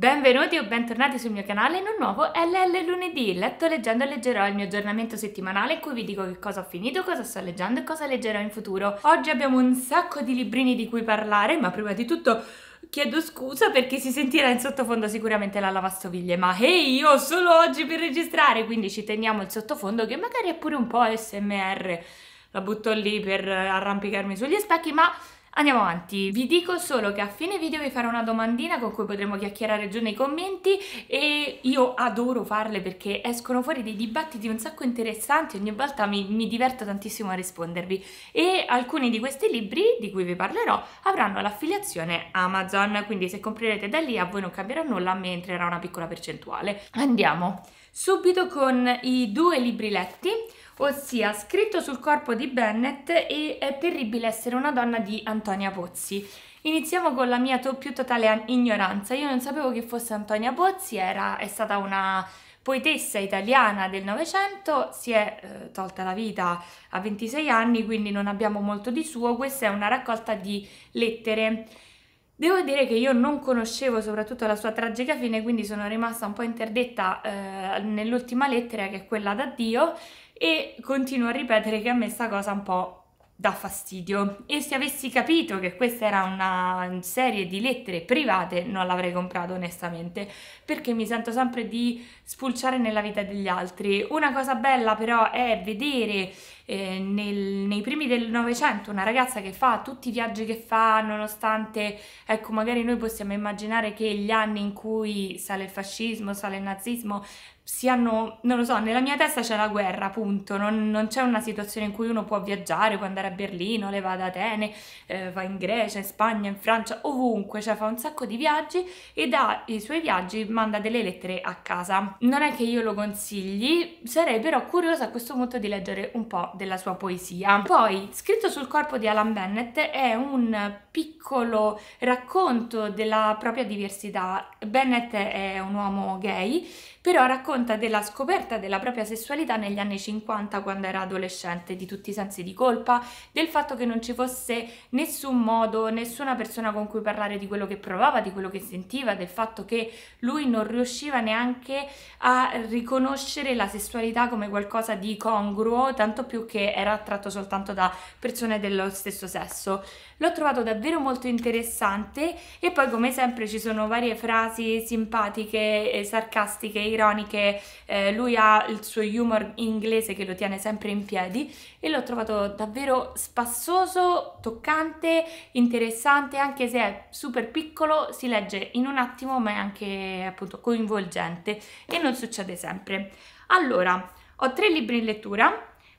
Benvenuti o bentornati sul mio canale in un nuovo LL lunedì. Letto leggendo e leggerò il mio aggiornamento settimanale in cui vi dico che cosa ho finito, cosa sto leggendo e cosa leggerò in futuro. Oggi abbiamo un sacco di librini di cui parlare, ma prima di tutto chiedo scusa perché si sentirà in sottofondo sicuramente la lavastoviglie, ma hey, io solo oggi per registrare, quindi ci teniamo il sottofondo che magari è pure un po' SMR. La butto lì per arrampicarmi sugli specchi, ma Andiamo avanti, vi dico solo che a fine video vi farò una domandina con cui potremo chiacchierare giù nei commenti e io adoro farle perché escono fuori dei dibattiti un sacco interessanti, ogni volta mi, mi diverto tantissimo a rispondervi e alcuni di questi libri di cui vi parlerò avranno l'affiliazione Amazon, quindi se comprerete da lì a voi non cambierà nulla, a me entrerà una piccola percentuale. Andiamo subito con i due libri letti ossia scritto sul corpo di Bennett e è terribile essere una donna di Antonia Pozzi. Iniziamo con la mia to- più totale ignoranza, io non sapevo che fosse Antonia Pozzi, era, è stata una poetessa italiana del Novecento, si è eh, tolta la vita a 26 anni, quindi non abbiamo molto di suo, questa è una raccolta di lettere. Devo dire che io non conoscevo soprattutto la sua tragica fine, quindi sono rimasta un po' interdetta eh, nell'ultima lettera che è quella d'addio e continuo a ripetere che a me sta cosa un po' dà fastidio e se avessi capito che questa era una serie di lettere private non l'avrei comprato onestamente perché mi sento sempre di spulciare nella vita degli altri una cosa bella però è vedere eh, nel, del Novecento, una ragazza che fa tutti i viaggi che fa, nonostante, ecco, magari noi possiamo immaginare che gli anni in cui sale il fascismo, sale il nazismo, si hanno, non lo so, nella mia testa c'è la guerra, appunto, non, non, c'è una situazione in cui uno può viaggiare, può andare a Berlino, le va ad Atene, eh, va in Grecia, in Spagna, in Francia, ovunque, cioè fa un sacco di viaggi e dai suoi viaggi manda delle lettere a casa. Non è che io lo consigli, sarei però curiosa a questo punto di leggere un po' della sua poesia. Poi, scritto sul corpo di Alan Bennett è un piccolo racconto della propria diversità. Bennett è un uomo gay, però racconta racconta della scoperta della propria sessualità negli anni 50 quando era adolescente, di tutti i sensi di colpa, del fatto che non ci fosse nessun modo, nessuna persona con cui parlare di quello che provava, di quello che sentiva, del fatto che lui non riusciva neanche a riconoscere la sessualità come qualcosa di congruo, tanto più che era attratto soltanto da persone dello stesso sesso. L'ho trovato davvero molto interessante e poi come sempre ci sono varie frasi simpatiche, sarcastiche, ironiche eh, lui ha il suo humor inglese che lo tiene sempre in piedi e l'ho trovato davvero spassoso, toccante, interessante, anche se è super piccolo, si legge in un attimo ma è anche appunto coinvolgente e non succede sempre. Allora, ho tre libri in lettura,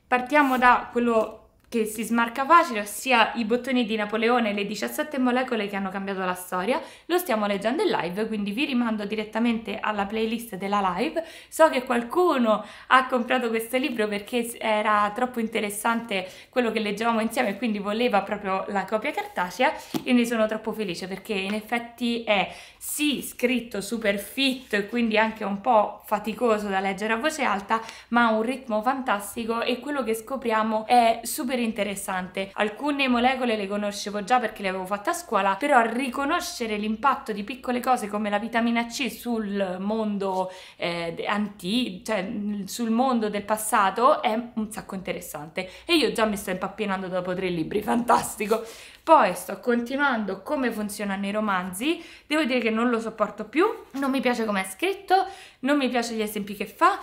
partiamo da quello che si smarca facile, ossia i bottoni di Napoleone e le 17 molecole che hanno cambiato la storia, lo stiamo leggendo in live, quindi vi rimando direttamente alla playlist della live. So che qualcuno ha comprato questo libro perché era troppo interessante quello che leggevamo insieme e quindi voleva proprio la copia cartacea e ne sono troppo felice perché in effetti è sì scritto super fit, quindi anche un po' faticoso da leggere a voce alta, ma ha un ritmo fantastico e quello che scopriamo è super super interessante. Alcune molecole le conoscevo già perché le avevo fatte a scuola, però riconoscere l'impatto di piccole cose come la vitamina C sul mondo eh, antico, cioè sul mondo del passato è un sacco interessante. E io già mi sto impappinando dopo tre libri, fantastico. Poi sto continuando come funzionano i romanzi, devo dire che non lo sopporto più, non mi piace come è scritto, non mi piace gli esempi che fa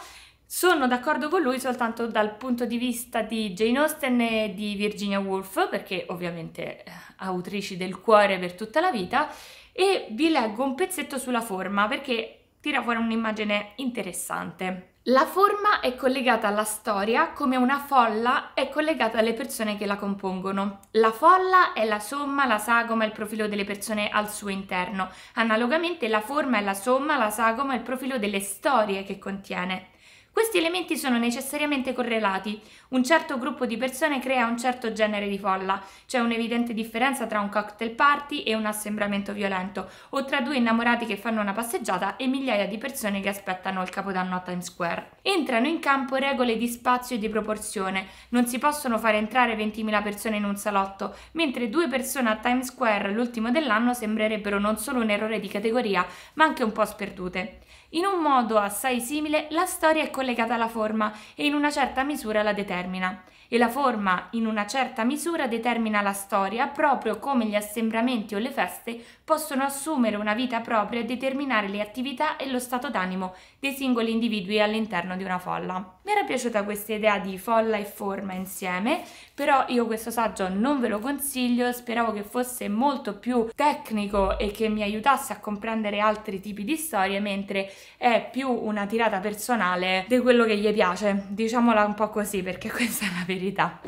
sono d'accordo con lui soltanto dal punto di vista di Jane Austen e di Virginia Woolf, perché ovviamente eh, autrici del cuore per tutta la vita, e vi leggo un pezzetto sulla forma perché tira fuori un'immagine interessante. La forma è collegata alla storia come una folla è collegata alle persone che la compongono. La folla è la somma, la sagoma e il profilo delle persone al suo interno. Analogamente la forma è la somma, la sagoma e il profilo delle storie che contiene. Questi elementi sono necessariamente correlati. Un certo gruppo di persone crea un certo genere di folla. C'è un'evidente differenza tra un cocktail party e un assembramento violento, o tra due innamorati che fanno una passeggiata e migliaia di persone che aspettano il capodanno a Times Square. Entrano in campo regole di spazio e di proporzione. Non si possono fare entrare 20.000 persone in un salotto, mentre due persone a Times Square l'ultimo dell'anno sembrerebbero non solo un errore di categoria, ma anche un po' sperdute. In un modo assai simile, la storia è collegata alla forma e in una certa misura la determina e la forma in una certa misura determina la storia, proprio come gli assembramenti o le feste possono assumere una vita propria e determinare le attività e lo stato d'animo dei singoli individui all'interno di una folla. Mi era piaciuta questa idea di folla e forma insieme, però io questo saggio non ve lo consiglio, speravo che fosse molto più tecnico e che mi aiutasse a comprendere altri tipi di storie, mentre è più una tirata personale di quello che gli piace, diciamola un po' così perché questa è la verità verità.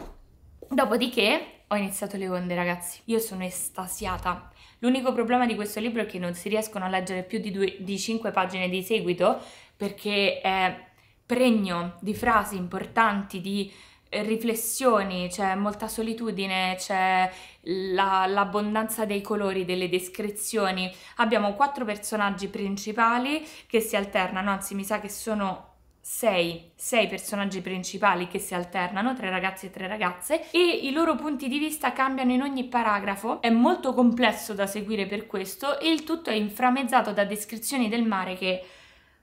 Dopodiché ho iniziato le onde, ragazzi. Io sono estasiata. L'unico problema di questo libro è che non si riescono a leggere più di, due, di 5 pagine di seguito perché è pregno di frasi importanti, di eh, riflessioni, c'è molta solitudine, c'è l'abbondanza la, dei colori, delle descrizioni. Abbiamo quattro personaggi principali che si alternano, anzi mi sa che sono sei, sei personaggi principali che si alternano, tre ragazzi e tre ragazze, e i loro punti di vista cambiano in ogni paragrafo. È molto complesso da seguire per questo e il tutto è inframezzato da descrizioni del mare che...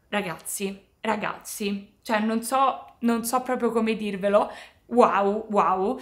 Ragazzi, ragazzi, cioè non so, non so proprio come dirvelo, wow, wow.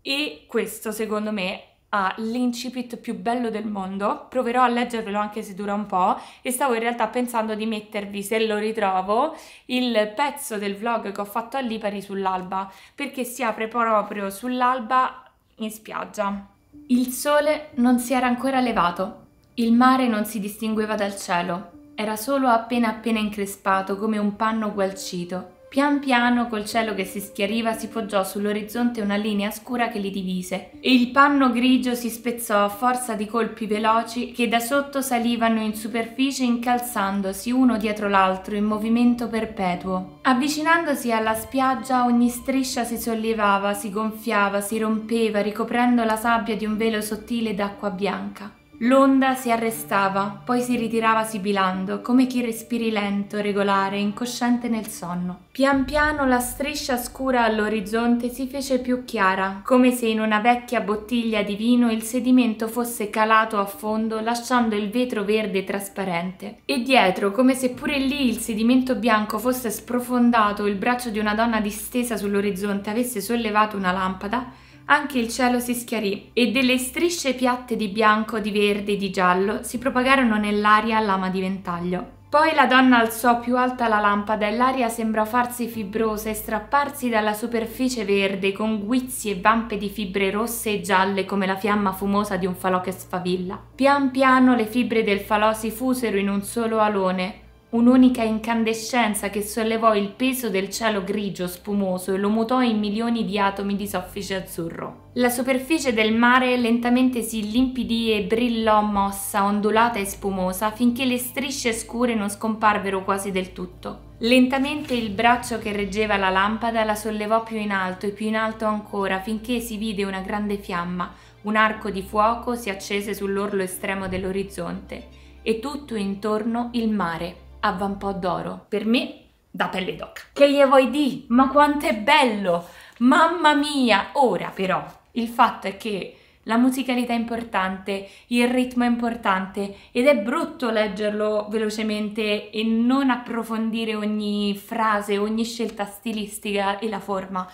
E questo secondo me ha l'incipit più bello del mondo, proverò a leggervelo anche se dura un po' e stavo in realtà pensando di mettervi, se lo ritrovo, il pezzo del vlog che ho fatto a Lipari sull'alba, perché si apre proprio sull'alba in spiaggia. Il sole non si era ancora levato, il mare non si distingueva dal cielo, era solo appena appena increspato come un panno gualcito. Pian piano, col cielo che si schiariva, si poggiò sull'orizzonte una linea scura che li divise, e il panno grigio si spezzò a forza di colpi veloci che da sotto salivano in superficie incalzandosi uno dietro l'altro in movimento perpetuo. Avvicinandosi alla spiaggia, ogni striscia si sollevava, si gonfiava, si rompeva, ricoprendo la sabbia di un velo sottile d'acqua bianca. L'onda si arrestava, poi si ritirava sibilando, come chi respiri lento, regolare, incosciente nel sonno. Pian piano la striscia scura all'orizzonte si fece più chiara, come se in una vecchia bottiglia di vino il sedimento fosse calato a fondo, lasciando il vetro verde trasparente. E dietro, come se pure lì il sedimento bianco fosse sprofondato, il braccio di una donna distesa sull'orizzonte avesse sollevato una lampada, anche il cielo si schiarì e delle strisce piatte di bianco, di verde e di giallo si propagarono nell'aria a lama di ventaglio. Poi la donna alzò più alta la lampada e l'aria sembrò farsi fibrosa e strapparsi dalla superficie verde con guizzi e vampe di fibre rosse e gialle come la fiamma fumosa di un falò che sfavilla. Pian piano le fibre del falò si fusero in un solo alone, un'unica incandescenza che sollevò il peso del cielo grigio spumoso e lo mutò in milioni di atomi di soffice azzurro. La superficie del mare lentamente si limpidì e brillò mossa, ondulata e spumosa, finché le strisce scure non scomparvero quasi del tutto. Lentamente il braccio che reggeva la lampada la sollevò più in alto e più in alto ancora, finché si vide una grande fiamma, un arco di fuoco si accese sull'orlo estremo dell'orizzonte, e tutto intorno il mare a d'Oro, per me da pelle d'oc. Che gli vuoi di? Ma quanto è bello! Mamma mia! Ora però, il fatto è che la musicalità è importante, il ritmo è importante ed è brutto leggerlo velocemente e non approfondire ogni frase, ogni scelta stilistica e la forma.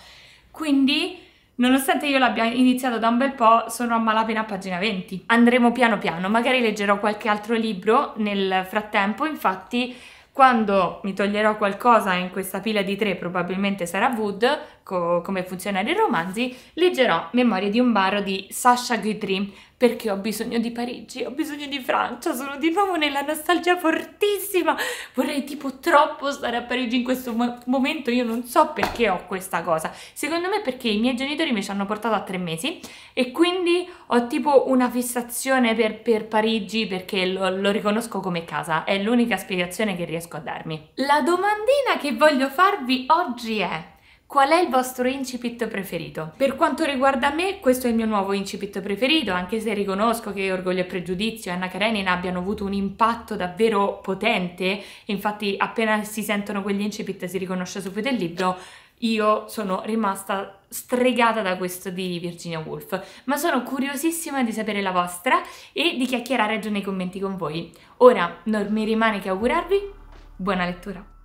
Quindi Nonostante io l'abbia iniziato da un bel po', sono a malapena a pagina 20. Andremo piano piano, magari leggerò qualche altro libro nel frattempo, infatti quando mi toglierò qualcosa in questa pila di tre probabilmente sarà Wood, co- ecco come funzionano i romanzi, leggerò Memorie di un baro di Sasha Guitry perché ho bisogno di Parigi, ho bisogno di Francia, sono di nuovo nella nostalgia fortissima, vorrei tipo troppo stare a Parigi in questo mo- momento, io non so perché ho questa cosa, secondo me perché i miei genitori mi ci hanno portato a tre mesi e quindi ho tipo una fissazione per, per Parigi perché lo, lo riconosco come casa, è l'unica spiegazione che riesco a darmi. La domandina che voglio farvi oggi è Qual è il vostro incipit preferito? Per quanto riguarda me, questo è il mio nuovo incipit preferito, anche se riconosco che Orgoglio e Pregiudizio e Anna Karenina abbiano avuto un impatto davvero potente, infatti appena si sentono quegli incipit si riconosce subito il libro, io sono rimasta stregata da questo di Virginia Woolf, ma sono curiosissima di sapere la vostra e di chiacchierare giù nei commenti con voi. Ora non mi rimane che augurarvi buona lettura!